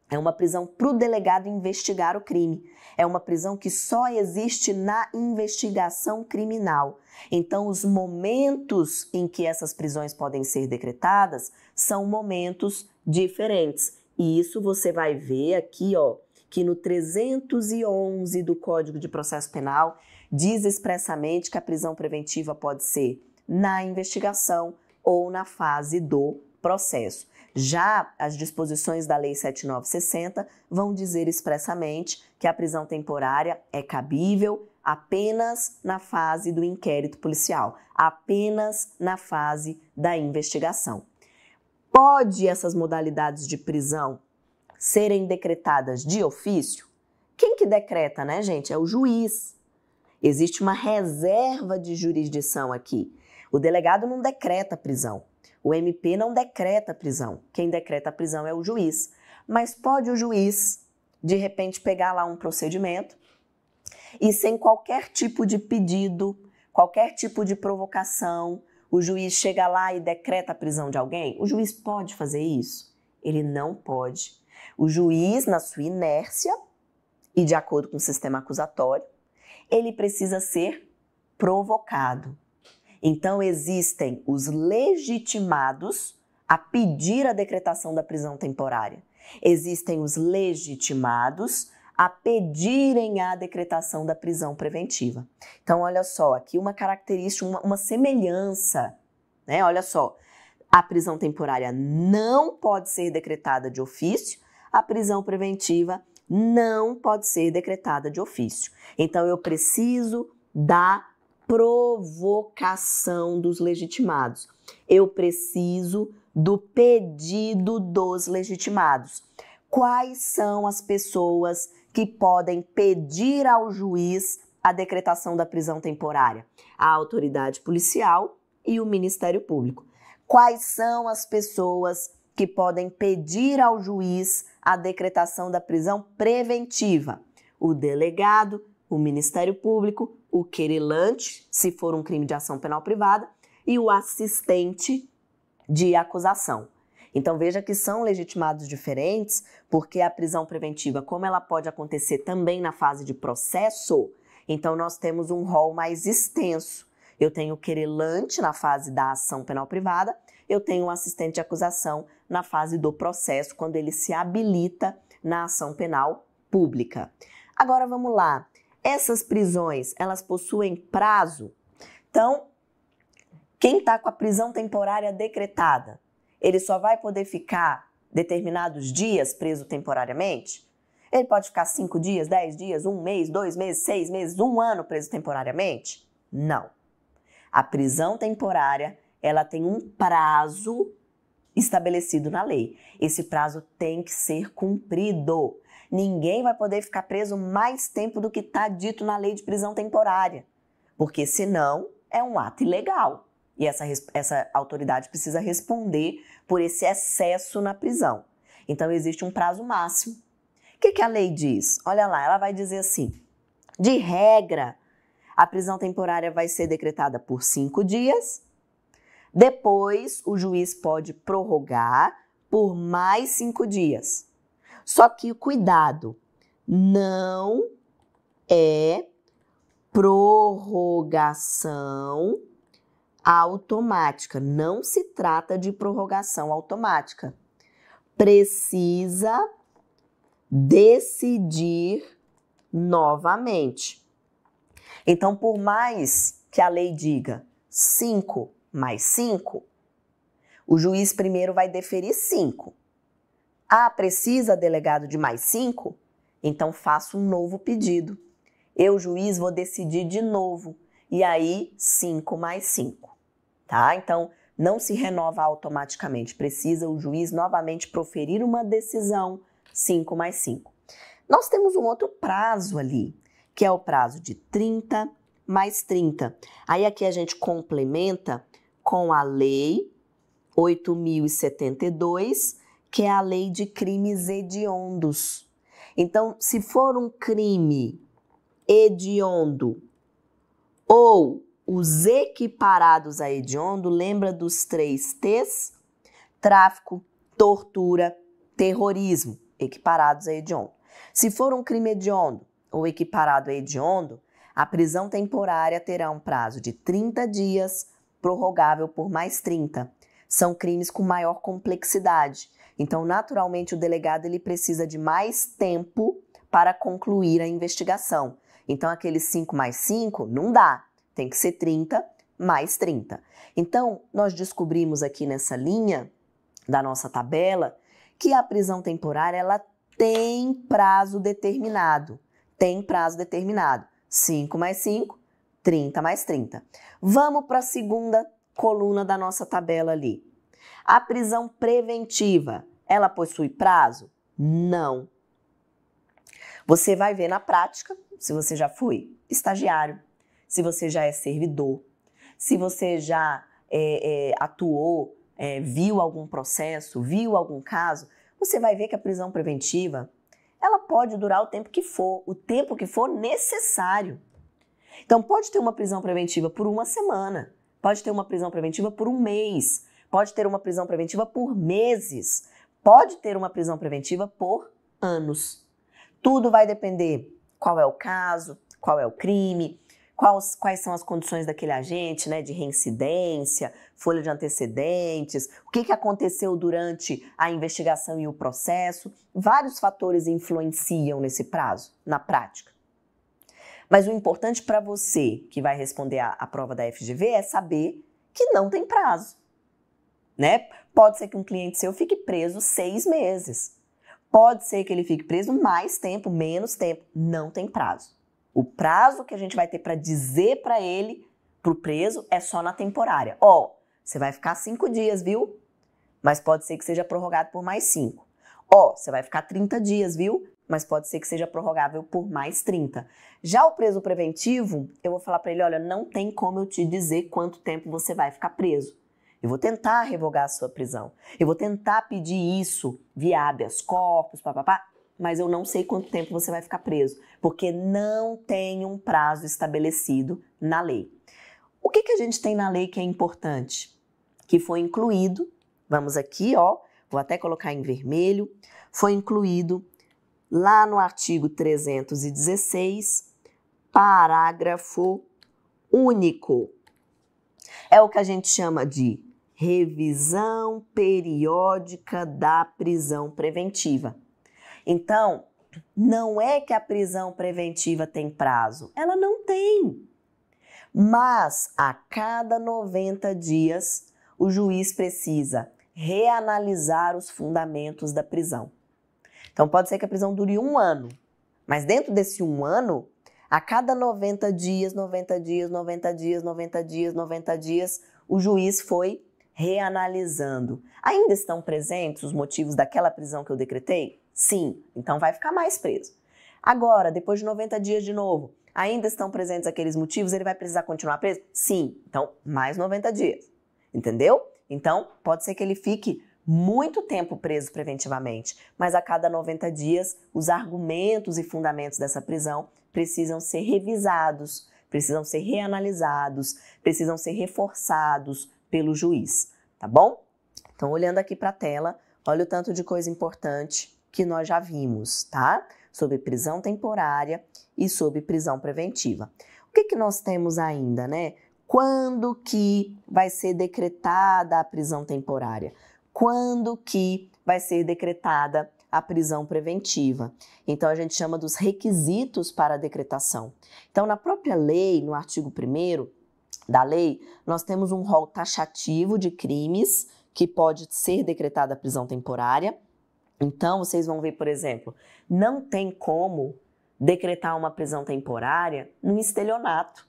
É uma prisão para o delegado investigar o crime. É uma prisão que só existe na investigação criminal. Então, os momentos em que essas prisões podem ser decretadas são momentos diferentes. E isso você vai ver aqui, ó, que no 311 do Código de Processo Penal diz expressamente que a prisão preventiva pode ser na investigação ou na fase do processo. Já as disposições da Lei 7960 vão dizer expressamente que a prisão temporária é cabível apenas na fase do inquérito policial, apenas na fase da investigação. Pode essas modalidades de prisão serem decretadas de ofício? Quem que decreta, né, gente? É o juiz. Existe uma reserva de jurisdição aqui. O delegado não decreta prisão. O MP não decreta a prisão. Quem decreta a prisão é o juiz. Mas pode o juiz, de repente, pegar lá um procedimento e, sem qualquer tipo de pedido, qualquer tipo de provocação, o juiz chega lá e decreta a prisão de alguém? O juiz pode fazer isso? Ele não pode. O juiz, na sua inércia e de acordo com o sistema acusatório, ele precisa ser provocado. Então existem os legitimados a pedir a decretação da prisão temporária. Existem os legitimados a pedirem a decretação da prisão preventiva. Então, olha só, aqui uma característica, uma, uma semelhança, né? Olha só, a prisão temporária não pode ser decretada de ofício, a prisão preventiva não pode ser decretada de ofício. Então, eu preciso da provocação dos legitimados. Eu preciso do pedido dos legitimados. Quais são as pessoas que podem pedir ao juiz a decretação da prisão temporária? A autoridade policial e o Ministério Público. Quais são as pessoas que podem pedir ao juiz a decretação da prisão preventiva? O delegado o Ministério Público, o querelante, se for um crime de ação penal privada, e o assistente de acusação. Então veja que são legitimados diferentes, porque a prisão preventiva, como ela pode acontecer também na fase de processo, então nós temos um rol mais extenso. Eu tenho o querelante na fase da ação penal privada, eu tenho o assistente de acusação na fase do processo, quando ele se habilita na ação penal pública. Agora vamos lá. Essas prisões, elas possuem prazo. Então, quem está com a prisão temporária decretada, ele só vai poder ficar determinados dias preso temporariamente? Ele pode ficar cinco dias, dez dias, um mês, dois meses, seis meses, um ano preso temporariamente? Não. A prisão temporária, ela tem um prazo estabelecido na lei. Esse prazo tem que ser cumprido. Ninguém vai poder ficar preso mais tempo do que está dito na lei de prisão temporária, porque senão é um ato ilegal. E essa, essa autoridade precisa responder por esse excesso na prisão. Então, existe um prazo máximo. O que, que a lei diz? Olha lá, ela vai dizer assim: de regra, a prisão temporária vai ser decretada por cinco dias. Depois, o juiz pode prorrogar por mais cinco dias. Só que o cuidado não é prorrogação automática. Não se trata de prorrogação automática. Precisa decidir novamente. Então, por mais que a lei diga 5 mais 5, o juiz primeiro vai deferir 5. Ah, precisa delegado de mais cinco? Então faço um novo pedido. Eu, juiz, vou decidir de novo. E aí, cinco mais cinco. Tá? Então, não se renova automaticamente. Precisa o juiz novamente proferir uma decisão, cinco mais cinco. Nós temos um outro prazo ali, que é o prazo de 30 mais 30. Aí aqui a gente complementa com a lei 8072 que é a lei de crimes hediondos. Então, se for um crime hediondo ou os equiparados a hediondo, lembra dos três T's? Tráfico, tortura, terrorismo, equiparados a hediondo. Se for um crime hediondo ou equiparado a hediondo, a prisão temporária terá um prazo de 30 dias, prorrogável por mais 30. São crimes com maior complexidade então, naturalmente, o delegado ele precisa de mais tempo para concluir a investigação. Então, aquele 5 mais 5 não dá, tem que ser 30 mais 30. Então, nós descobrimos aqui nessa linha da nossa tabela que a prisão temporária ela tem prazo determinado. Tem prazo determinado. 5 mais 5, 30 mais 30. Vamos para a segunda coluna da nossa tabela ali. A prisão preventiva, ela possui prazo? Não. Você vai ver na prática, se você já foi estagiário, se você já é servidor, se você já é, é, atuou, é, viu algum processo, viu algum caso, você vai ver que a prisão preventiva ela pode durar o tempo que for, o tempo que for necessário. Então pode ter uma prisão preventiva por uma semana, pode ter uma prisão preventiva por um mês, Pode ter uma prisão preventiva por meses, pode ter uma prisão preventiva por anos. Tudo vai depender qual é o caso, qual é o crime, quais, quais são as condições daquele agente, né, de reincidência, folha de antecedentes, o que, que aconteceu durante a investigação e o processo. Vários fatores influenciam nesse prazo, na prática. Mas o importante para você que vai responder à prova da FGV é saber que não tem prazo né? Pode ser que um cliente seu fique preso seis meses. Pode ser que ele fique preso mais tempo, menos tempo. Não tem prazo. O prazo que a gente vai ter para dizer para ele, para o preso, é só na temporária. Ó, oh, você vai ficar cinco dias, viu? Mas pode ser que seja prorrogado por mais cinco. Ó, oh, você vai ficar 30 dias, viu? Mas pode ser que seja prorrogável por mais 30. Já o preso preventivo, eu vou falar para ele: olha, não tem como eu te dizer quanto tempo você vai ficar preso eu vou tentar revogar a sua prisão. Eu vou tentar pedir isso via habeas corpus, papapá. Mas eu não sei quanto tempo você vai ficar preso, porque não tem um prazo estabelecido na lei. O que, que a gente tem na lei que é importante? Que foi incluído, vamos aqui, ó, vou até colocar em vermelho, foi incluído lá no artigo 316, parágrafo único. É o que a gente chama de revisão periódica da prisão preventiva. Então, não é que a prisão preventiva tem prazo, ela não tem. Mas a cada 90 dias, o juiz precisa reanalisar os fundamentos da prisão. Então, pode ser que a prisão dure um ano, mas dentro desse um ano, a cada 90 dias, 90 dias, 90 dias, 90 dias, 90 dias, o juiz foi reanalisando. Ainda estão presentes os motivos daquela prisão que eu decretei? Sim, então vai ficar mais preso. Agora, depois de 90 dias de novo, ainda estão presentes aqueles motivos, ele vai precisar continuar preso? Sim, então mais 90 dias. Entendeu? Então, pode ser que ele fique muito tempo preso preventivamente, mas a cada 90 dias, os argumentos e fundamentos dessa prisão precisam ser revisados, precisam ser reanalisados, precisam ser reforçados, pelo juiz, tá bom? Então, olhando aqui para a tela, olha o tanto de coisa importante que nós já vimos, tá? Sobre prisão temporária e sobre prisão preventiva. O que, que nós temos ainda, né? Quando que vai ser decretada a prisão temporária? Quando que vai ser decretada a prisão preventiva? Então, a gente chama dos requisitos para a decretação. Então, na própria lei, no artigo 1 da lei, nós temos um rol taxativo de crimes que pode ser decretada a prisão temporária. Então, vocês vão ver, por exemplo, não tem como decretar uma prisão temporária num estelionato.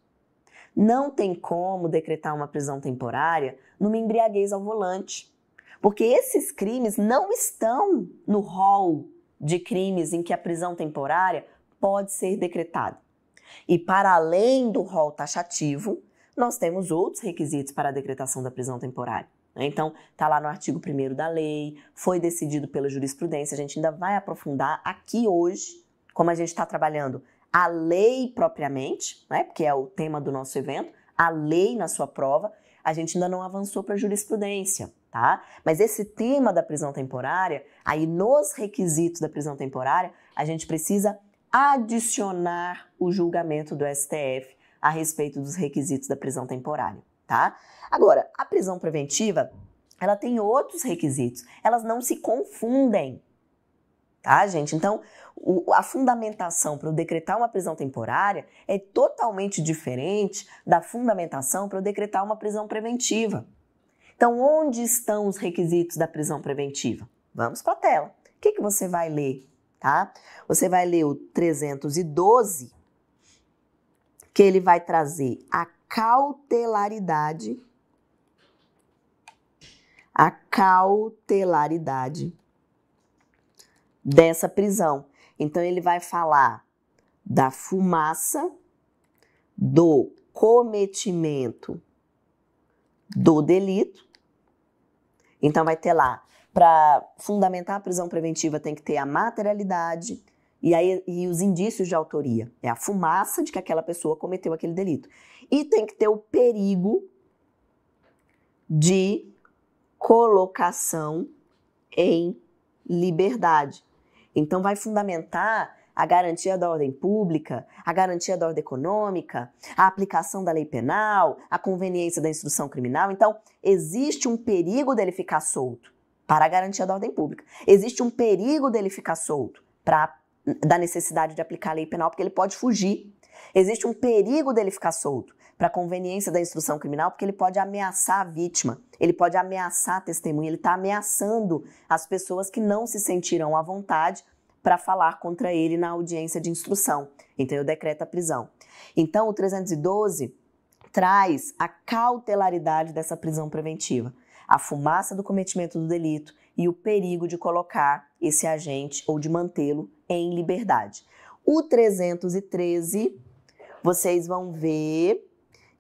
Não tem como decretar uma prisão temporária numa embriaguez ao volante. Porque esses crimes não estão no rol de crimes em que a prisão temporária pode ser decretada. E para além do rol taxativo, nós temos outros requisitos para a decretação da prisão temporária. Né? Então, está lá no artigo 1 da lei, foi decidido pela jurisprudência, a gente ainda vai aprofundar aqui hoje, como a gente está trabalhando a lei propriamente, né, porque é o tema do nosso evento, a lei na sua prova, a gente ainda não avançou para a jurisprudência, tá? Mas esse tema da prisão temporária, aí nos requisitos da prisão temporária, a gente precisa adicionar o julgamento do STF a respeito dos requisitos da prisão temporária, tá? Agora, a prisão preventiva, ela tem outros requisitos, elas não se confundem, tá, gente? Então, o, a fundamentação para eu decretar uma prisão temporária é totalmente diferente da fundamentação para eu decretar uma prisão preventiva. Então, onde estão os requisitos da prisão preventiva? Vamos para a tela. O que, que você vai ler, tá? Você vai ler o 312 que ele vai trazer a cautelaridade, a cautelaridade dessa prisão. Então ele vai falar da fumaça, do cometimento do delito. Então vai ter lá, para fundamentar a prisão preventiva tem que ter a materialidade, e, aí, e os indícios de autoria. É a fumaça de que aquela pessoa cometeu aquele delito. E tem que ter o perigo de colocação em liberdade. Então, vai fundamentar a garantia da ordem pública, a garantia da ordem econômica, a aplicação da lei penal, a conveniência da instrução criminal. Então, existe um perigo dele ficar solto para a garantia da ordem pública. Existe um perigo dele ficar solto para da necessidade de aplicar a lei penal, porque ele pode fugir. Existe um perigo dele ficar solto para conveniência da instrução criminal, porque ele pode ameaçar a vítima, ele pode ameaçar a testemunha, ele está ameaçando as pessoas que não se sentirão à vontade para falar contra ele na audiência de instrução. Então, eu decreto a prisão. Então, o 312 traz a cautelaridade dessa prisão preventiva, a fumaça do cometimento do delito e o perigo de colocar esse agente ou de mantê-lo em liberdade. O 313, vocês vão ver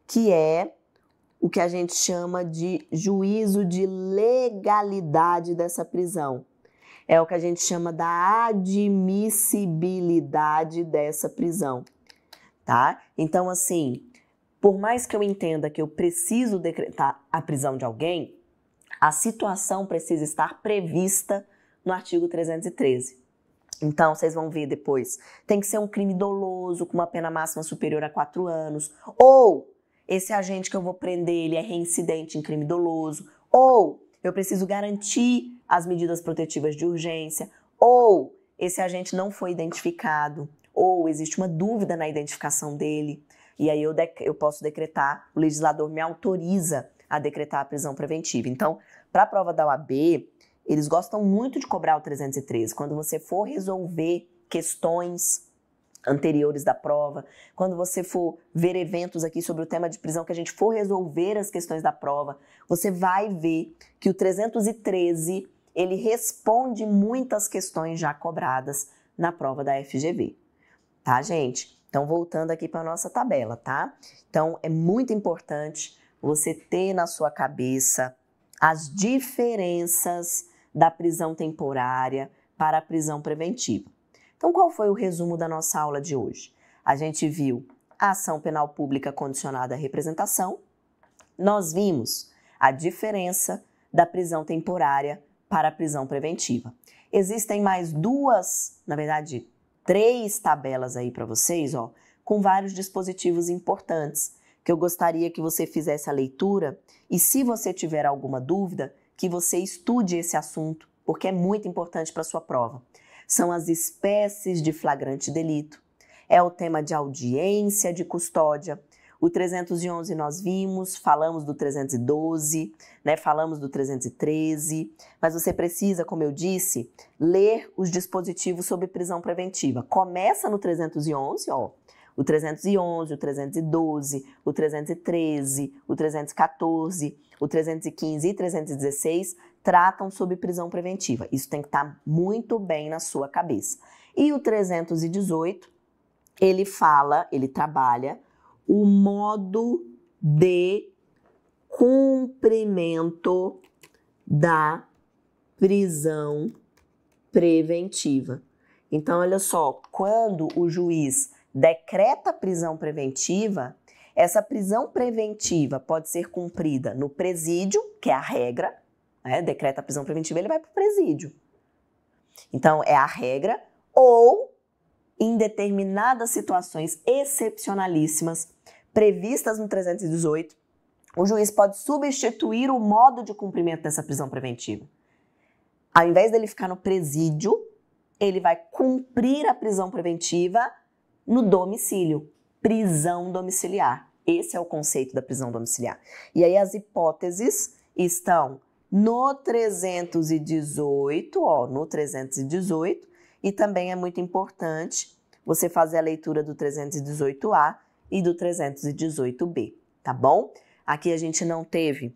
que é o que a gente chama de juízo de legalidade dessa prisão. É o que a gente chama da admissibilidade dessa prisão, tá? Então, assim, por mais que eu entenda que eu preciso decretar a prisão de alguém, a situação precisa estar prevista no artigo 313. Então, vocês vão ver depois. Tem que ser um crime doloso, com uma pena máxima superior a quatro anos. Ou esse agente que eu vou prender, ele é reincidente em crime doloso. Ou eu preciso garantir as medidas protetivas de urgência. Ou esse agente não foi identificado. Ou existe uma dúvida na identificação dele. E aí eu, eu posso decretar, o legislador me autoriza a decretar a prisão preventiva. Então, para a prova da OAB, eles gostam muito de cobrar o 313. Quando você for resolver questões anteriores da prova, quando você for ver eventos aqui sobre o tema de prisão, que a gente for resolver as questões da prova, você vai ver que o 313 ele responde muitas questões já cobradas na prova da FGV, tá, gente? Então, voltando aqui para nossa tabela, tá? Então, é muito importante você ter na sua cabeça as diferenças da prisão temporária para a prisão preventiva. Então, qual foi o resumo da nossa aula de hoje? A gente viu a ação penal pública condicionada à representação, nós vimos a diferença da prisão temporária para a prisão preventiva. Existem mais duas, na verdade, três tabelas aí para vocês, ó, com vários dispositivos importantes que eu gostaria que você fizesse a leitura e se você tiver alguma dúvida, que você estude esse assunto, porque é muito importante para sua prova. São as espécies de flagrante delito, é o tema de audiência de custódia. O 311 nós vimos, falamos do 312, né? Falamos do 313, mas você precisa, como eu disse, ler os dispositivos sobre prisão preventiva. Começa no 311, ó, o 311, o 312, o 313, o 314, o 315 e 316 tratam sobre prisão preventiva. Isso tem que estar tá muito bem na sua cabeça. E o 318, ele fala, ele trabalha o modo de cumprimento da prisão preventiva. Então, olha só, quando o juiz decreta prisão preventiva, essa prisão preventiva pode ser cumprida no presídio, que é a regra, né? decreta a prisão preventiva, ele vai para o presídio. Então, é a regra, ou em determinadas situações excepcionalíssimas, previstas no 318, o juiz pode substituir o modo de cumprimento dessa prisão preventiva. Ao invés dele ficar no presídio, ele vai cumprir a prisão preventiva no domicílio, prisão domiciliar. Esse é o conceito da prisão domiciliar. E aí as hipóteses estão no 318, ó, no 318, e também é muito importante você fazer a leitura do 318A e do 318B, tá bom? Aqui a gente não teve,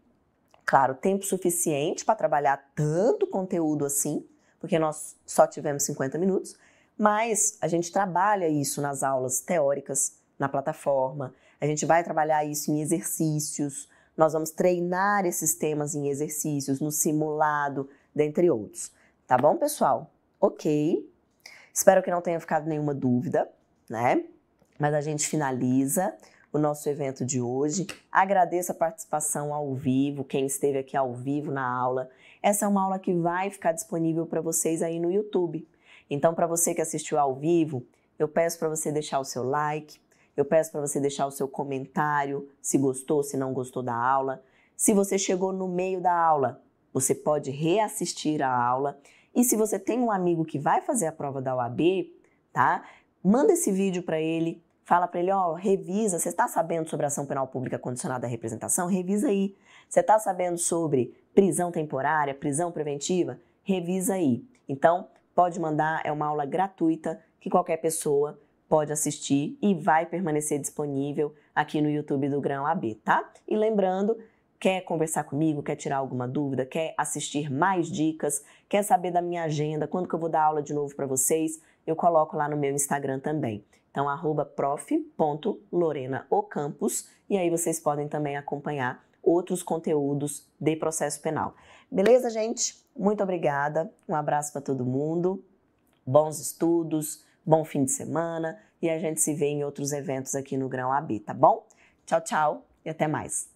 claro, tempo suficiente para trabalhar tanto conteúdo assim, porque nós só tivemos 50 minutos, mas a gente trabalha isso nas aulas teóricas, na plataforma, a gente vai trabalhar isso em exercícios, nós vamos treinar esses temas em exercícios, no simulado, dentre outros. Tá bom, pessoal? Ok. Espero que não tenha ficado nenhuma dúvida, né? Mas a gente finaliza o nosso evento de hoje. Agradeço a participação ao vivo, quem esteve aqui ao vivo na aula. Essa é uma aula que vai ficar disponível para vocês aí no YouTube. Então, para você que assistiu ao vivo, eu peço para você deixar o seu like, eu peço para você deixar o seu comentário, se gostou, se não gostou da aula. Se você chegou no meio da aula, você pode reassistir a aula. E se você tem um amigo que vai fazer a prova da UAB, tá? Manda esse vídeo para ele, fala para ele, ó, oh, revisa, você está sabendo sobre ação penal pública condicionada à representação? Revisa aí. Você está sabendo sobre prisão temporária, prisão preventiva? Revisa aí. Então, Pode mandar, é uma aula gratuita que qualquer pessoa pode assistir e vai permanecer disponível aqui no YouTube do Grão AB, tá? E lembrando, quer conversar comigo, quer tirar alguma dúvida, quer assistir mais dicas, quer saber da minha agenda, quando que eu vou dar aula de novo para vocês, eu coloco lá no meu Instagram também. Então, arroba e aí vocês podem também acompanhar outros conteúdos de processo penal. Beleza, gente? Muito obrigada, um abraço para todo mundo, bons estudos, bom fim de semana e a gente se vê em outros eventos aqui no Grão AB, tá bom? Tchau, tchau e até mais.